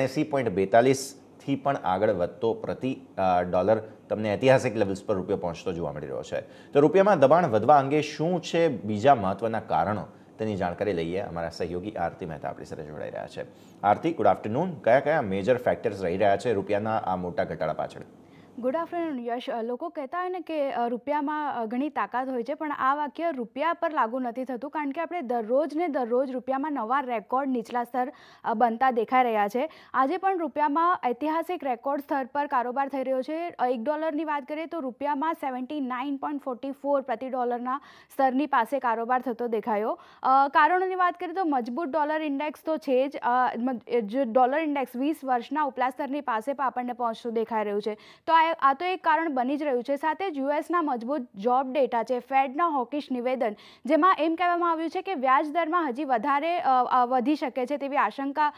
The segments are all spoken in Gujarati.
એસી પોઈન્ટ બેતાલીસથી પણ આગળ વધતો પ્રતિ ડોલર તમને ઐતિહાસિક લેવલ્સ પર રૂપિયો પહોંચતો જોવા મળી રહ્યો છે તો રૂપિયામાં દબાણ વધવા અંગે શું છે બીજા મહત્વના કારણો તેની જાણકારી લઈએ અમારા સહયોગી આરતી મહેતા આપણી સાથે જોડાઈ રહ્યા છે આરતી ગુડ આફ્ટરનૂન કયા કયા મેજર ફેક્ટર્સ રહી રહ્યા છે રૂપિયાના આ મોટા ઘટાડા પાછળ ગુડ આફ્ટરનૂન યશ લોકો કહેતા હોય ને કે રૂપિયામાં ઘણી તાકાત હોય છે પણ આ વાક્ય રૂપિયા પર લાગુ નથી થતું કારણ કે આપણે દરરોજ ને દરરોજ રૂપિયામાં નવા રેકોર્ડ નીચલા સ્તર બનતા દેખાઈ રહ્યા છે આજે પણ રૂપિયામાં ઐતિહાસિક રેકોર્ડ સ્તર પર કારોબાર થઈ રહ્યો છે એક ડોલરની વાત કરીએ તો રૂપિયામાં seventy nine point forty four પ્રતિ ડોલરના સ્તરની પાસે કારોબાર થતો દેખાયો કારણોની વાત કરીએ તો મજબૂત ડોલર ઇન્ડેક્સ તો છે જ ડોલર ઇન્ડેક્સ વીસ વર્ષના ઉપલા સ્તરની પાસે પણ આપણને પહોંચતું દેખાઈ રહ્યું છે તો આ આ તો એક કારણ બની જ રહ્યું છે સાથે જ યુએસના મજબૂત જોબ ડેટા છે ફેડના હોકિશ નિવેદન જેમાં એમ કહેવામાં આવ્યું છે કે વ્યાજ દરમાં હજી વધારે વધી શકે છે તેવી આશંકા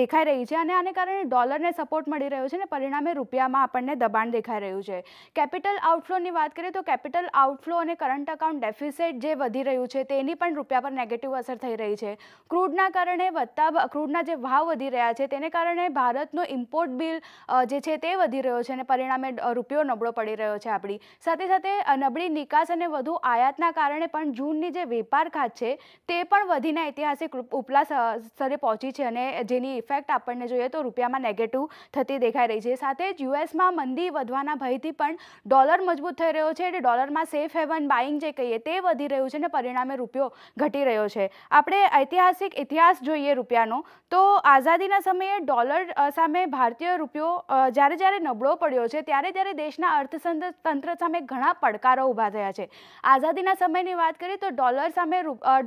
દેખાઈ રહી છે અને આને કારણે ડોલરને સપોર્ટ મળી રહ્યો છે અને પરિણામે રૂપિયામાં આપણને દબાણ દેખાઈ રહ્યું છે કેપિટલ આઉટફ્લોની વાત કરીએ તો કેપિટલ આઉટફ્લો અને કરંટ અકાઉન્ટ ડેફિસિટ જે વધી રહ્યું છે તેની પણ રૂપિયા પર નેગેટિવ અસર થઈ રહી છે ક્રૂડના કારણે વધતા ક્રૂડના જે ભાવ વધી રહ્યા છે તેને કારણે ભારતનું ઇમ્પોર્ટ બિલ જે છે તે વધી રહ્યો છે અને પરિણામ પરિણામે રૂપિયો નબળો પડી રહ્યો છે આપણી સાથે સાથે નબળી નિકાસ અને વધુ આયાતના કારણે પણ જૂનની જે વેપાર ખાત છે તે પણ વધીને ઐતિહાસિક ઉપલા સ્તરે પહોંચી છે અને જેની ઇફેક્ટ આપણને જોઈએ તો રૂપિયામાં નેગેટિવ થતી દેખાઈ રહી છે સાથે જ યુએસમાં મંદી વધવાના ભયથી પણ ડોલર મજબૂત થઈ રહ્યો છે એટલે ડોલરમાં સેફ હેવન બાઇંગ જે કહીએ તે વધી રહ્યું છે અને પરિણામે રૂપિયો ઘટી રહ્યો છે આપણે ઐતિહાસિક ઇતિહાસ જોઈએ રૂપિયાનો તો આઝાદીના સમયે ડોલર સામે ભારતીય રૂપિયો જ્યારે જ્યારે નબળો પડ્યો છે છે ત્યારે ત્યારે દેશના અર્થતંત્ર સામે ઘણા પડકારો ઊભા થયા છે આઝાદીના સમયની વાત કરીએ તો ડોલર સામે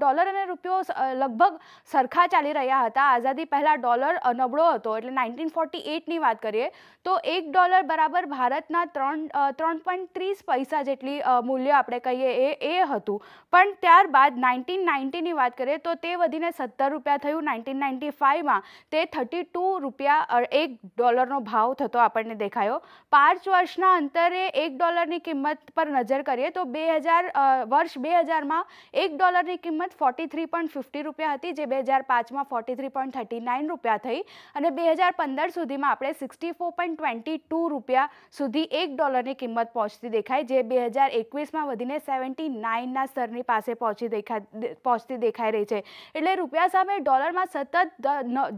ડોલર અને રૂપિયો લગભગ સરખા ચાલી રહ્યા હતા આઝાદી પહેલાં ડોલર નબળો હતો એટલે નાઇન્ટીન ફોર્ટી એટની વાત કરીએ તો એક ડોલર બરાબર ભારતના ત્રણ ત્રણ પોઈન્ટ ત્રીસ પૈસા જેટલી મૂલ્ય આપણે કહીએ એ એ હતું પણ ત્યારબાદ નાઇન્ટીન નાઇન્ટીની વાત કરીએ તો તે વધીને સત્તર રૂપિયા થયું નાઇન્ટીન નાઇન્ટી ફાઇવમાં તે થર્ટી ટુ રૂપિયા એક ડોલરનો ભાવ થતો આપણને દેખાયો પાંચ વર્ષના અંતરે એક ડોલરની કિંમત પર નજર કરીએ તો બે હજાર વર્ષ બે હજારમાં એક ડોલરની કિંમત ફોર્ટી થ્રી પોઈન્ટ ફિફ્ટી રૂપિયા હતી જે બે હજાર પાંચમાં forty three point thirty nine રૂપિયા થઈ અને બે હજાર પંદર સુધીમાં આપણે sixty four point twenty two રૂપિયા સુધી એક ડોલરની કિંમત પહોંચતી દેખાય જે બે હજાર એકવીસમાં વધીને સેવન્ટી નાઇનના સ્તરની પાસે પહોંચી દેખાય પહોંચતી દેખાઈ રહી છે એટલે રૂપિયા સામે ડોલરમાં સતત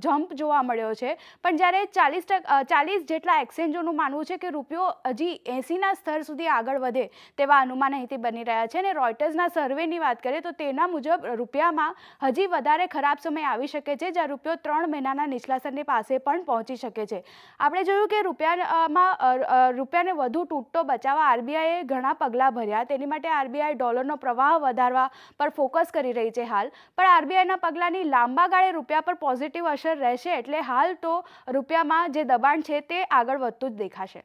જમ્પ જોવા મળ્યો છે પણ જ્યારે ચાલીસ ટકા ચાલીસ જેટલા એક્સચેન્જોનું માનવું છે કે રૂપિયો હજી એંસીના સ્તર સુધી આગળ વધે તેવા અનુમાન અહીંથી બની રહ્યા છે અને રોયટર્સના સર્વેની વાત કરીએ તો તેના મુજબ રૂપિયામાં હજી વધારે ખરાબ સમય આવી શકે છે જ્યાં રૂપિયો ત્રણ મહિનાના નીચલા સ્તરની પાસે પણ પહોંચી શકે છે આપણે જોયું કે રૂપિયામાં રૂપિયાને વધુ તૂટતો બચાવવા આરબીઆઈએ ઘણા પગલાં ભર્યા તેની માટે આરબીઆઈ ડોલરનો પ્રવાહ વધારવા પર ફોકસ કરી રહી છે હાલ પણ આરબીઆઈના પગલાંની લાંબા ગાળે રૂપિયા પર પોઝિટિવ અસર રહેશે એટલે હાલ તો રૂપિયામાં જે દબાણ છે તે આગળ વધતું જ દેખાશે